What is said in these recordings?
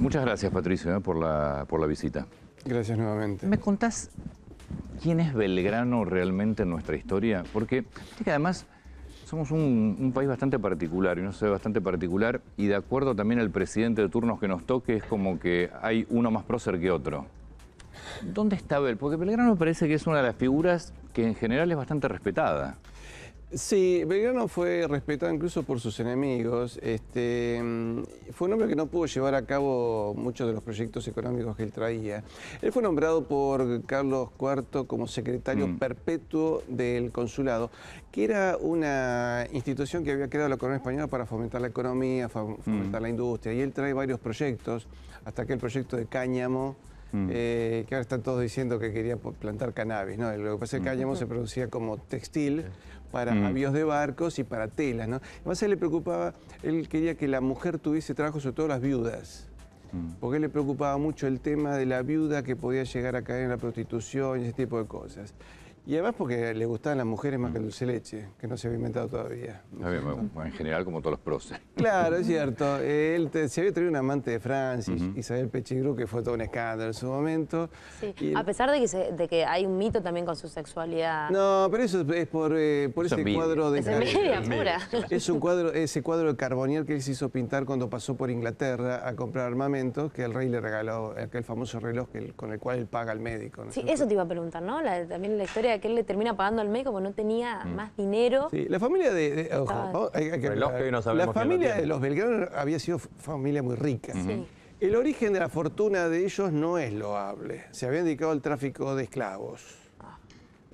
Muchas gracias, Patricio, eh, por, la, por la visita. Gracias nuevamente. ¿Me contás quién es Belgrano realmente en nuestra historia? Porque además somos un, país bastante particular, y no sé, bastante particular, y de acuerdo también al presidente de turnos que nos toque, es como que hay uno más prócer que otro. ¿Dónde está Bel? Porque Belgrano parece que es una de las figuras que en general es bastante respetada. Sí, Belgrano fue respetado incluso por sus enemigos. Este, mm, fue un hombre que no pudo llevar a cabo muchos de los proyectos económicos que él traía. Él fue nombrado por Carlos IV como secretario mm. perpetuo del consulado, que era una institución que había creado la corona española para fomentar la economía, fomentar mm. la industria. Y él trae varios proyectos, hasta aquel proyecto de cáñamo, Mm. Eh, que ahora están todos diciendo que quería plantar cannabis. ¿no? Lo que pasa es que mm. cáñamo se producía como textil para mm. de barcos y para telas. ¿no? Además, a él le preocupaba, él quería que la mujer tuviese trabajo, sobre todo las viudas. Mm. Porque él le preocupaba mucho el tema de la viuda que podía llegar a caer en la prostitución y ese tipo de cosas. Y además porque le gustaban las mujeres más que el mm. dulce leche, que no se había inventado todavía. en general, como todos los procesos, Claro, es cierto. Él se había traído un amante de Francis, Isabel Pechigru, que fue todo un escándalo en su momento. Sí. a pesar de que, de que, hay un mito también con su sexualidad. No, pero eso es por, eh, ese cuadro de... Es Es un cuadro, ese cuadro de Carbonier que él se hizo pintar cuando pasó por Inglaterra a comprar armamentos, que el rey le regaló aquel famoso reloj con el cual él paga al médico. Sí, eso te iba a preguntar, ¿no? también la historia que él le termina pagando al mes como no tenía mm. más dinero. Sí, la familia de... los Belgrano había sido familia muy rica. Mm-hmm. El origen de la fortuna de ellos no es loable. Se había dedicado al tráfico de esclavos. Ah.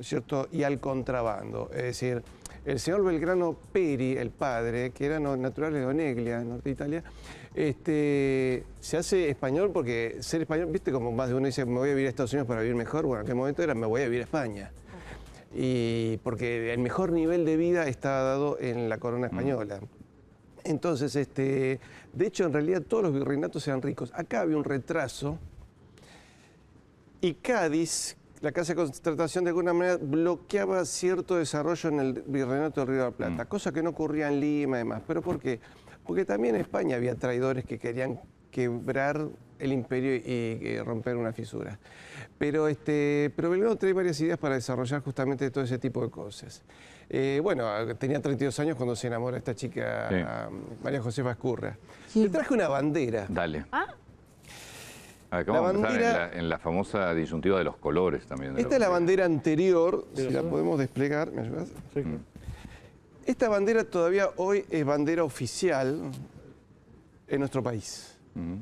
¿cierto? y al contrabando. Es decir, el señor Belgrano Peri, el padre, que era natural de Oneglia, norte de Italia, este, se hace español porque ser español, viste como más de uno dice, me voy a vivir a Estados Unidos para vivir mejor, bueno, en aquel momento era, me voy a vivir a España y eh, porque el mejor nivel de vida estaba dado en la corona española. Entonces, este, de hecho, en realidad todos los virreinatos eran ricos. Acá había un retraso y Cádiz, la Casa de contratación, de alguna manera bloqueaba cierto desarrollo en el virreinato del Río de la Plata, mm. cosa que no ocurría en Lima y ¿Pero por qué? Porque también en España había traidores que querían quebrar el imperio y, eh, romper una fisura. Pero, este, pero Belgrano trae varias ideas para desarrollar justamente todo ese tipo de cosas. Eh, bueno, tenía 32 años cuando se enamora esta chica, um, María José Vascurra. Le traje una bandera. Dale. ¿Ah? Ah, Acabamos la bandera... de en la, en la, famosa disyuntiva de los colores también. esta es la bandera anterior, si la podemos desplegar, ¿me ayudas? Sí. Mm. Esta bandera todavía hoy es bandera oficial en nuestro país. Mm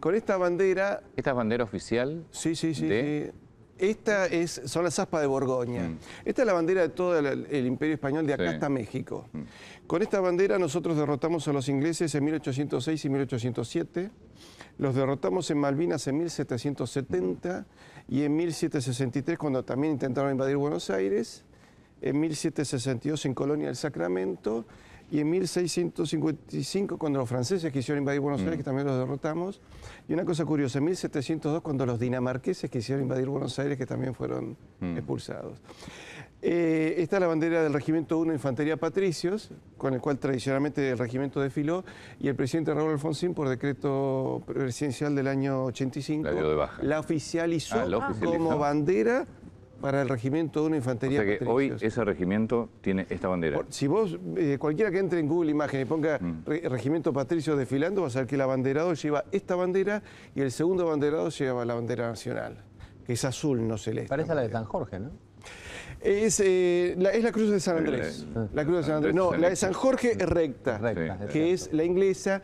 con esta bandera... ¿Esta bandera oficial? Sí, sí, sí. Esta es, son las aspas de Borgoña. Mm. Esta es la bandera de todo el, imperio español, de acá hasta México. Mm. Con esta bandera nosotros derrotamos a los ingleses en 1806 y 1807, los derrotamos en Malvinas en 1770 y en 1763 cuando también intentaron invadir Buenos Aires, en 1762 en Colonia del Sacramento y en 1655 cuando los franceses quisieron invadir Buenos Aires, mm. que también los derrotamos, y una cosa curiosa, en 1702 cuando los dinamarqueses quisieron invadir Buenos Aires, que también fueron mm. expulsados. Eh, esta es la bandera del Regimiento 1 Infantería Patricios, con el cual tradicionalmente el regimiento desfiló, y el presidente Raúl Alfonsín, por decreto presidencial del año 85, ah, ¿la oficializó? como bandera para el regimiento de una infantería. O sea que hoy ese regimiento tiene esta bandera. Si vos, eh, cualquiera que entre en Google Imagen y ponga mm. regimiento Patricio desfilando, vas a ver que el abanderado lleva esta bandera y el segundo abanderado lleva la bandera nacional, que es azul, no celeste. Parece la de San Jorge, ¿no? Es, eh, la, cruz de San Andrés. La cruz de San Andrés. No, la de San Jorge es recta que es la inglesa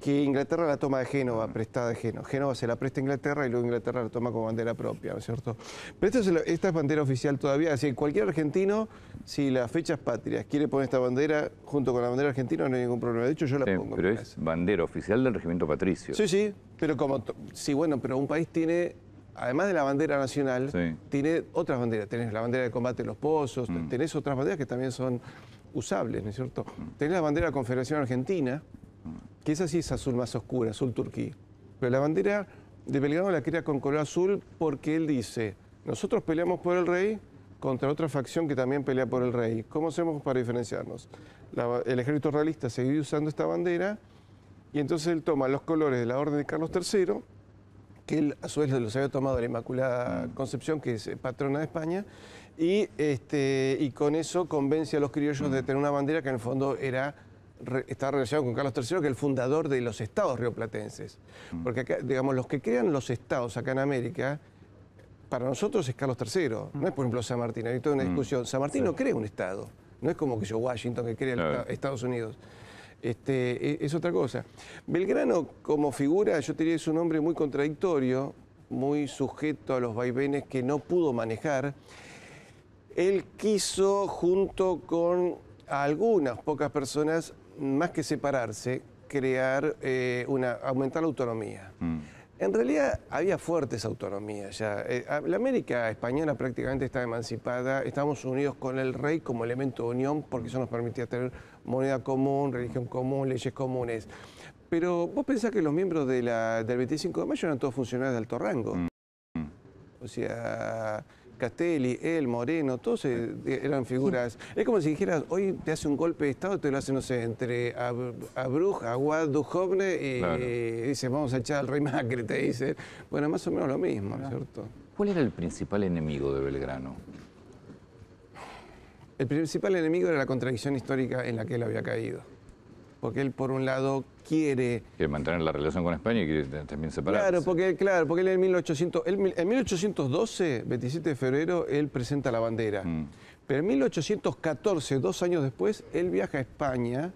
que Inglaterra la toma de Génova, prestada de Génova. Génova se la presta a Inglaterra y luego Inglaterra la toma como bandera propia, ¿no es cierto? Pero esta es bandera oficial todavía, así que cualquier argentino, si las fechas patrias quiere poner esta bandera junto con la bandera argentina, no hay ningún problema. De hecho, yo la pongo. Pero es bandera oficial del regimiento patricio. Sí, sí, pero como... Sí, bueno, pero un país tiene además de la bandera nacional, tiene otras banderas. Tenés la bandera de combate de los pozos, mm. tenés otras banderas que también son usables, ¿no es cierto? Mm. Tenés la bandera de la Confederación Argentina, que esa sí es azul más oscura, azul turquí. Pero la bandera de Belgrano la crea con color azul porque él dice, nosotros peleamos por el rey contra otra facción que también pelea por el rey. ¿Cómo hacemos para diferenciarnos? el ejército realista seguía usando esta bandera y entonces él toma los colores de la orden de Carlos III, que él a su vez los había tomado de la Inmaculada Concepción, que es eh, patrona de España, y, este, y con eso convence a los criollos de tener una bandera que en el fondo era está relacionado con Carlos III, que es el fundador de los estados rioplatenses. Mm. Porque acá, digamos, los que crean los estados acá en América, para nosotros es Carlos III, mm. no es por ejemplo San Martín. Hay toda una mm. discusión. San Martín no crea un estado, no es como que yo Washington que crea Estados Unidos. Este, e, es otra cosa. Belgrano como figura, yo diría, es un hombre muy contradictorio, muy sujeto a los vaivenes que no pudo manejar. Él quiso, junto con algunas pocas personas, más que separarse, crear eh, una, aumentar la autonomía. Mm. En realidad había fuertes autonomías ya. Eh, la América española prácticamente está emancipada. Estamos unidos con el rey como elemento de unión porque eso nos permitía tener moneda común, religión común, leyes comunes. Pero vos pensás que los miembros de la, del 25 de mayo eran todos funcionarios de alto rango. Mm. O sea, Castelli, él, Moreno, todos eh, eran figuras. Es como si dijeras, hoy te hace un golpe de Estado, te lo hace, no sé, entre Abruj, Aguad, Dujovne y, dice, vamos a echar al rey Macri, te dice. Bueno, más o menos lo mismo, es ¿cierto? ¿Cuál era el principal enemigo de Belgrano? El principal enemigo era la contradicción histórica en la que él había caído porque él por un lado quiere... Quiere mantener la relación con España y quiere también separarse. Claro, porque, claro, porque él en, 1800, en 1812, 27 de febrero, él presenta la bandera. Mm. Pero en 1814, dos años después, él viaja a España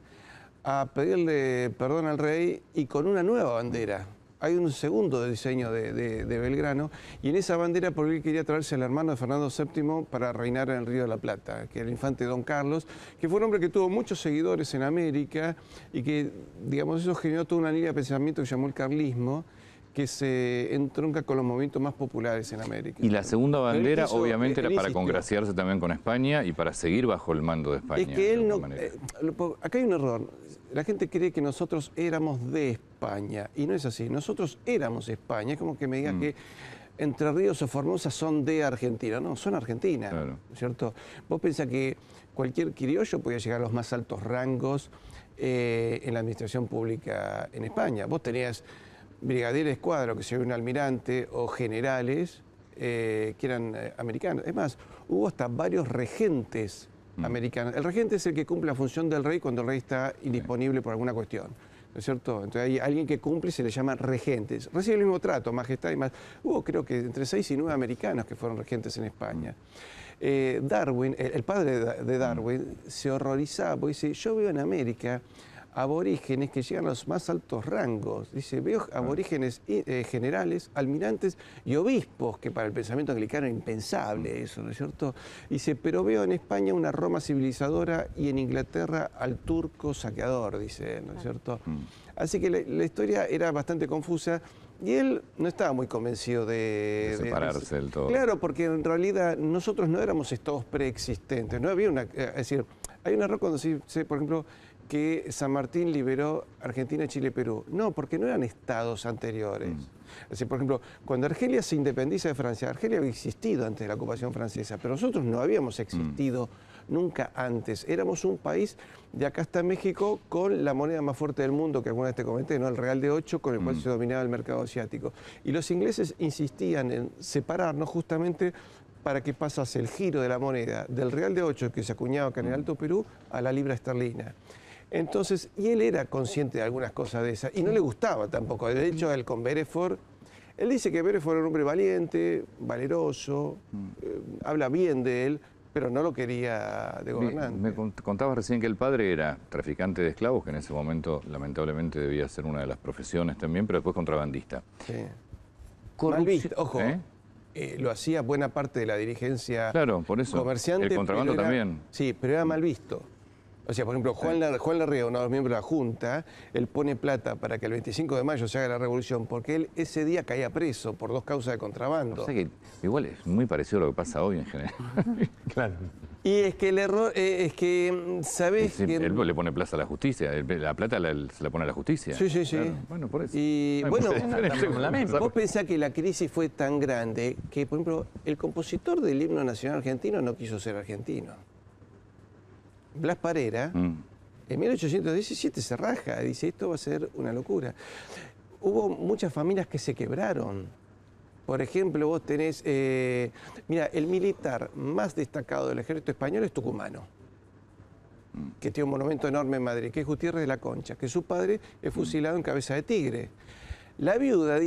a pedirle perdón al rey y con una nueva bandera hay un segundo diseño de, de, de, Belgrano, y en esa bandera por él quería traerse al hermano de Fernando VII para reinar en el Río de la Plata, que era el infante Don Carlos, que fue un hombre que tuvo muchos seguidores en América y que, digamos, eso generó toda una línea de pensamiento que llamó el carlismo, que se entronca con los movimientos más populares en América. Y la segunda bandera este obviamente eh, era para congraciarse también con España y para seguir bajo el mando de España. Es que él eh, acá hay un error. La gente cree que nosotros éramos de España y no es así. Nosotros éramos España. Es como que me digas mm. que Entre Ríos o Formosa son de Argentina. No, son Argentina, ¿cierto? Vos pensás que cualquier criollo podía llegar a los más altos rangos eh, en la administración pública en España. Vos tenías brigadier cuadros, que se un almirante, o generales eh, que eran eh, americanos. Es más, hubo hasta varios regentes mm. americanos. El regente es el que cumple la función del rey cuando el rey está indisponible por alguna cuestión. ¿No es cierto? Entonces hay alguien que cumple se le llama regentes. Recibe el mismo trato, majestad y más. Hubo creo que entre seis y nueve americanos que fueron regentes en España. Mm. Eh, Darwin, el, padre de, Darwin, se horrorizaba porque dice, yo vivo en América aborígenes que llegan a los más altos rangos. Dice, veo ah. aborígenes eh, generales, almirantes y obispos, que para el pensamiento anglicano era impensable mm. eso, ¿no es cierto? Dice, pero veo en España una Roma civilizadora y en Inglaterra al turco saqueador, dice, ¿no es ah. cierto? Mm. Así que la, historia era bastante confusa. Y él no estaba muy convencido de... separarse del todo. Claro, porque en realidad nosotros no éramos estados preexistentes, no había una... Eh, es decir, hay una error cuando se por ejemplo, que San Martín liberó Argentina, Chile y Perú. No, porque no eran estados anteriores. Mm. por ejemplo, cuando Argelia se independiza de Francia, Argelia había existido antes de la ocupación francesa, pero nosotros no habíamos mm. existido nunca antes. Éramos un país de acá hasta México con la moneda más fuerte del mundo, que alguna vez te comenté, ¿no? el Real de 8, con el cual mm. se dominaba el mercado asiático. Y los ingleses insistían en separarnos justamente para que pasase el giro de la moneda del Real de 8 que se acuñaba acá en el Alto Perú a la libra esterlina. Entonces, y él era consciente de algunas cosas de esas, y no le gustaba tampoco. De hecho, él con Bereford, él dice que Bereford era un hombre valiente, valeroso, eh, habla bien de él, pero no lo quería de gobernante. Me contabas recién que el padre era traficante de esclavos, que en ese momento lamentablemente debía ser una de las profesiones también, pero después contrabandista. Sí. Mal visto, ojo. ¿Eh? Eh, lo hacía buena parte de la dirigencia claro, por eso. comerciante. El contrabando también. Sí, pero era mal visto. O sea, por ejemplo, Juan, Larrea, uno de los miembros de la Junta, él pone plata para que el 25 de mayo se haga la revolución, porque él ese día caía preso por dos causas de contrabando. O sea igual es muy parecido a lo que pasa hoy en general. claro. Y es que el error, eh, es que, mm, ¿sabés? que... Él le pone plata a la justicia, la plata se la pone a la justicia. Sí, sí, sí. Bueno, por eso. Y bueno, vos pensás que la crisis fue tan grande que, por ejemplo, el compositor del himno nacional argentino no quiso ser argentino. Blas Parera, mm. en 1817 se raja, dice, esto va a ser una locura. Hubo muchas familias que se quebraron. Por ejemplo, vos tenés, eh, mira, el militar más destacado del ejército español es tucumano, mm. que tiene un monumento enorme en Madrid, que es Gutiérrez de la Concha, que su padre es fusilado en cabeza de tigre. La viuda le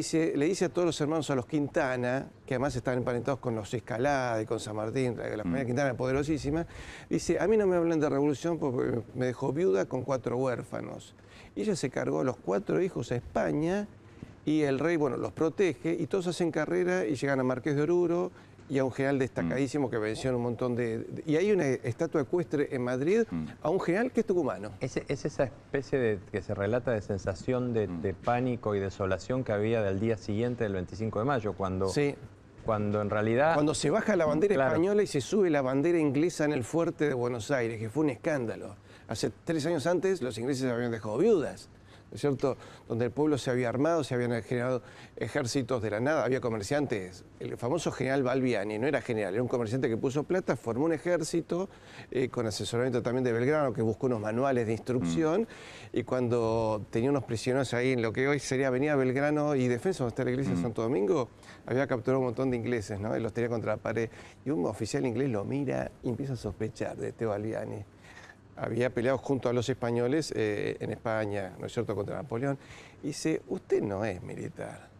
dice a todos los hermanos, a los Quintana, que además están emparentados con los Escalada y con San Martín, la mm. familia Quintana poderosísima, dice, a mí no me hablan de revolución porque me dejó viuda con cuatro huérfanos. Y ella se cargó los cuatro hijos a España y el rey, bueno, los protege y todos hacen carrera y llegan a Marqués de Oruro y a un general destacadísimo mm. que venció en un montón de, Y hay una estatua ecuestre en Madrid mm. a un general que es tucumano. Es, esa especie de, que se relata de sensación de, mm. pánico y desolación que había del día siguiente del 25 de mayo, cuando... Sí. Cuando en realidad... Cuando se baja la bandera española y se sube la bandera inglesa en el fuerte de Buenos Aires, que fue un escándalo. Hace tres años antes los ingleses habían dejado viudas cierto?, donde el pueblo se había armado, se habían generado ejércitos de la nada, había comerciantes, el famoso general Balbiani, no era general, era un comerciante que puso plata, formó un ejército eh, con asesoramiento también de Belgrano, que buscó unos manuales de instrucción, mm. y cuando tenía unos prisioneros ahí en lo que hoy sería Avenida Belgrano y Defensa, donde está la iglesia de mm. Santo Domingo, había capturado un montón de ingleses, ¿no?, y los tenía contra la pared, y un oficial inglés lo mira y empieza a sospechar de este Balbiani había peleado junto a los españoles eh, en España, ¿no es cierto?, contra Napoleón. Y dice, usted no es militar.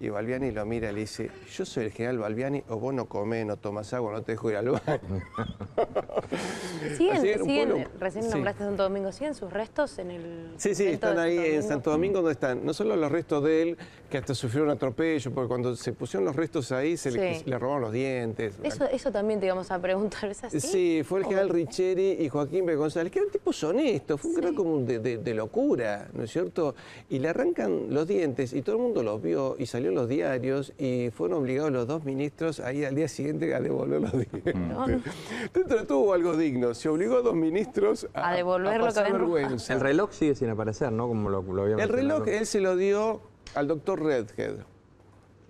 Y Balbiani lo mira y le dice, yo soy el general Balbiani, o vos no comés, no tomas agua, no te dejo ir al baño. Sí, siguen. recién nombraste Santo Domingo, ¿siguen sus restos en el... Sí, sí, están ahí en Santo Domingo donde están, no solo los restos de él, que hasta sufrieron un atropello, porque cuando se pusieron los restos ahí se le, robaron los dientes. Eso, eso también te íbamos a preguntar, ¿es Sí, fue el general Richeri y Joaquín B. González, que eran tipos honestos, fue un gran como de locura, ¿no es cierto? Y le arrancan los dientes y todo el mundo los vio y salió en los diarios y fueron obligados los dos ministros ahí al día siguiente a devolver los dientes. Mm. tuvo algo digno. Se obligó a dos ministros a, a devolver vergüenza. El reloj sigue sin aparecer, ¿no? Como lo, El reloj él se lo dio al doctor Redhead.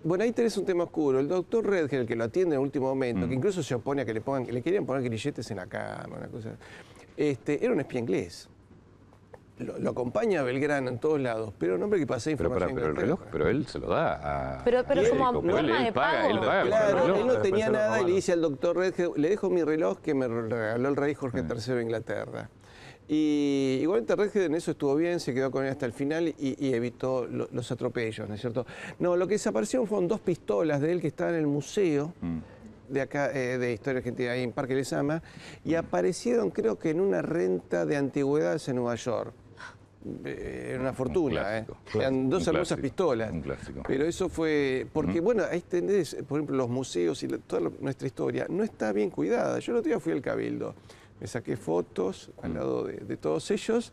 Bueno, ahí tenés un tema oscuro. El doctor Redhead, el que lo atiende en el último momento, que mm. incluso se opone a que le pongan, le querían poner grilletes en la cama, una cosa. Este, era un espía inglés lo, acompaña a Belgrano en todos lados, pero no hombre que pasé información. Pero, pero el reloj, pero él se lo da a. Pero, pero como a él, de él no tenía nada y le dice al doctor Redhead, le dejo mi reloj que me regaló el rey Jorge III ah. de Inglaterra. Y igualmente Redhead en eso estuvo bien, se quedó con él hasta el final y, evitó los atropellos, ¿no es cierto? No, lo que desaparecieron fueron dos pistolas de él que estaban en el museo. Mm. de acá, eh, de Historia Argentina, ahí en Parque Lesama, y aparecieron creo que en una renta de antigüedades en Nueva York. Eh, era una fortuna. ¿eh? Eran dos hermosas pistolas. Pero eso fue. Porque, bueno, ahí tenés, por ejemplo, los museos y toda nuestra historia no está bien cuidada. Yo el otro día fui al Cabildo, me saqué fotos al mm. lado de, todos ellos.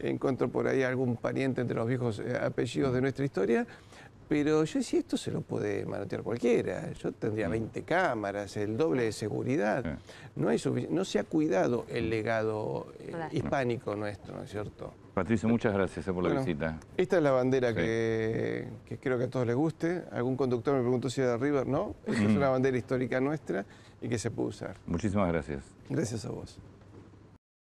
encontré por ahí algún pariente entre los viejos eh, apellidos de mm. nuestra historia. Pero yo decía, esto se lo puede manotear cualquiera. Yo tendría 20 mm. cámaras, el doble de seguridad. No, hay no se ha cuidado el legado hispánico nuestro, ¿no es cierto? Patricio, eh, muchas gracias eh, por la visita. Esta es la bandera que, creo que a todos les guste. Algún conductor me preguntó si era de River, ¿no? es mm. una bandera histórica nuestra y que se puede usar. Muchísimas gracias. Gracias a vos.